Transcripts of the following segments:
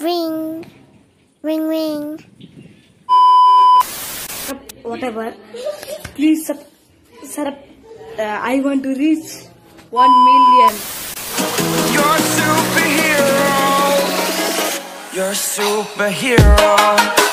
Ring, ring, ring. Whatever. Please, sir, sir, uh, I want to reach 1 million. You're a superhero. You're a superhero.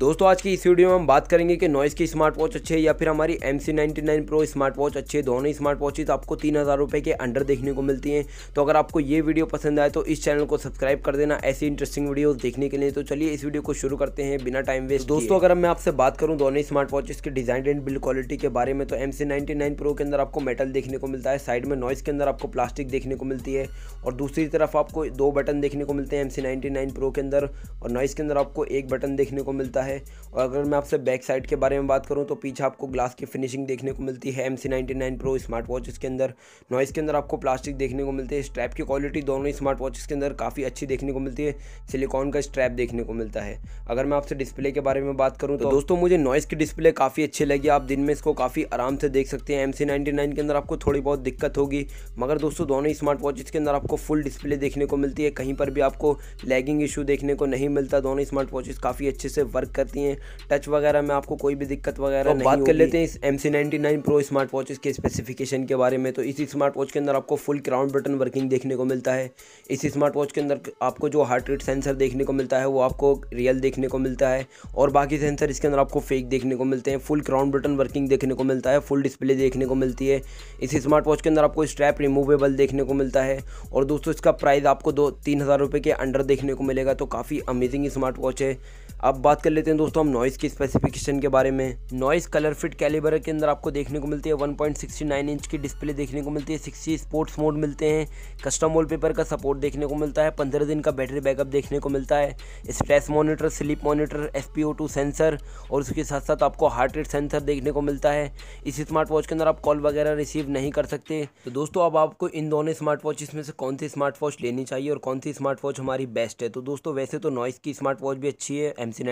दोस्तों आज की इस video में हम बात करेंगे कि नॉइस की स्मार्ट वॉच अच्छे है या फिर हमारी M C ninety nine pro smart watch अच्छे है दोनों स्मार्ट वॉचेज तो आपको तीन हज़ार रुपये के अंडर देखने को मिलती हैं तो अगर आपको ये वीडियो पसंद आए तो इस चैनल को सब्सक्राइब कर देना ऐसी इंटरेस्टिंग वीडियोज देखने के लिए तो चलिए इस वीडियो को शुरू करते हैं बिना टाइम वेस्ट दोस्तों अगर मैं आपसे बात करूँ दोनों स्मार्ट वॉचेज के डिज़ाइन एंड बिल्ड क्वालिटी के बारे में तो M C ninety nine pro के अंदर आपको मेटल देखने को मिलता है साइड में नॉइस के अंदर आपको प्लास्टिक देखने को मिलती है और दूसरी तरफ आपको दो बटन देखने को मिलते हैं M C ninety nine pro के अंदर और नॉइस के अंदर आपको एक बटन देखने को मिलता है है और अगर मैं आपसे बैक साइड के बारे में बात करूँ तो पीछे आपको ग्लास की फिनिशिंग देखने को मिलती है M C ninety nine pro smart watch इसके अंदर नॉइस के अंदर आपको प्लास्टिक देखने को मिलती है स्ट्रैप की क्वालिटी दोनों ही स्मार्ट वॉच के अंदर काफ़ी अच्छी देखने को मिलती है सिलिकॉन का स्ट्रैप देखने को मिलता है अगर मैं आपसे डिस्प्ले के बारे में बात करूँ तो, तो दोस्तों मुझे नॉइस की डिस्प्ले काफ़ी अच्छी लगी आप दिन में इसको काफ़ी आराम से देख सकते हैं एम सी नाइनटी नाइन के अंदर आपको थोड़ी बहुत दिक्कत होगी मगर दोस्तों दोनों ही स्मार्ट वॉचेस के अंदर आपको फुल डिस्प्ले देखने को मिलती है कहीं पर भी आपको लैगिंग इशू देखने को नहीं मिलता दोनों स्मार्ट वॉचेस काफ़ी अच्छे से वर्क दिक्कत नहीं है टच वगैरह में आपको कोई भी दिक्कत वगैरह तो नहीं बात कर लेते हैं इस M C ninety nine pro smart watches के स्पेसिफिकेशन के बारे में तो इसी स्मार्ट वॉच के अंदर आपको फुल क्राउंड बटन वर्किंग देखने को मिलता है इस स्मार्ट वॉच के अंदर आपको जो हार्ट रेट सेंसर देखने को मिलता है वो आपको रियल देखने को मिलता है और बाकी सेंसर इसके अंदर आपको फेक देखने को मिलते हैं फुल क्राउंड बटन वर्किंग देखने को मिलता है फुल डिस्प्ले देखने को मिलती है इस स्मार्ट वॉच के अंदर आपको स्ट्रैप रिमूवेबल देखने को मिलता है और दोस्तों इसका प्राइस आपको दो तीन हज़ार रुपये के अंडर देखने को मिलेगा तो काफ़ी अमेजिंग स्मार्ट वॉच है अब बात कर लेते हैं हैं दोस्तों हम नॉइस की स्पेसिफिकेशन के बारे में नॉइस कलर फिट कैलिबर के अंदर आपको देखने को मिलती है 1.69 इंच की डिस्प्ले देखने को मिलती है 60 स्पोर्ट्स मोड मिलते हैं कस्टम वॉलपेपर का सपोर्ट देखने को मिलता है पंद्रह दिन का बैटरी बैकअप देखने को मिलता है stress monitor sleep monitor F sensor और उसके साथ साथ आपको हार्ट रेट सेंसर देखने को मिलता है इस स्मार्ट वॉच के अंदर आप कॉल वगैरह रिसीव नहीं कर सकते तो दोस्तों अब आपको इन दोनों स्मार्ट वॉचेस में से कौन सी स्मार्ट वॉच लेनी चाहिए और कौन सी स्मार्ट वॉच हमारी बेस्ट है तो दोस्तों वैसे तो नॉइस की स्मार्ट वॉच भी अच्छी है एम सी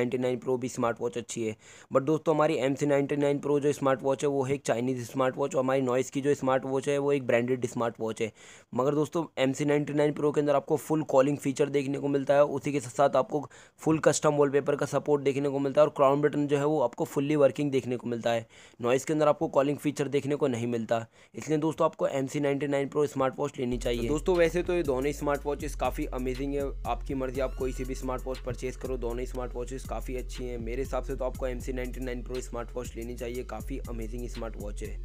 प्रो भी स्मार्ट वॉच अच्छी है बट दोस्तों हमारी एम सी नाइन प्रो जो स्मार्ट वॉच है वो है एक चाइनीज़ स्मार्ट वॉच और हमारी नॉइस की जो स्मार्ट वॉच है वो एक ब्रांडेड स्मार्ट वॉच है मगर दोस्तों एम सी नाइन प्रो के अंदर आपको फुल कॉलिंग फीचर देखने को मिलता है उसी के साथ आपको फुल कस्टम वॉलपेपर का सपोर्ट देखने को मिलता है और क्राउन बटन जो है वो आपको फुल्ली वर्किंग देखने को मिलता है नॉइस के अंदर आपको कॉलिंग फीचर देखने को नहीं मिलता इसलिए दोस्तों आपको M C ninety nine pro smart watch लेनी चाहिए तो दोस्तों वैसे तो ये दोनों स्मार्ट वॉचेस काफ़ी अमेजिंग है आपकी मर्जी आप कोई सी भी स्मार्ट वॉच परचेज करो दोनों स्मार्ट वॉचेस काफ़ी अच्छी हैं मेरे हिसाब से तो आपको M C ninety nine pro smart watch लेनी चाहिए काफ़ी अमेजिंग स्मार्ट वॉच है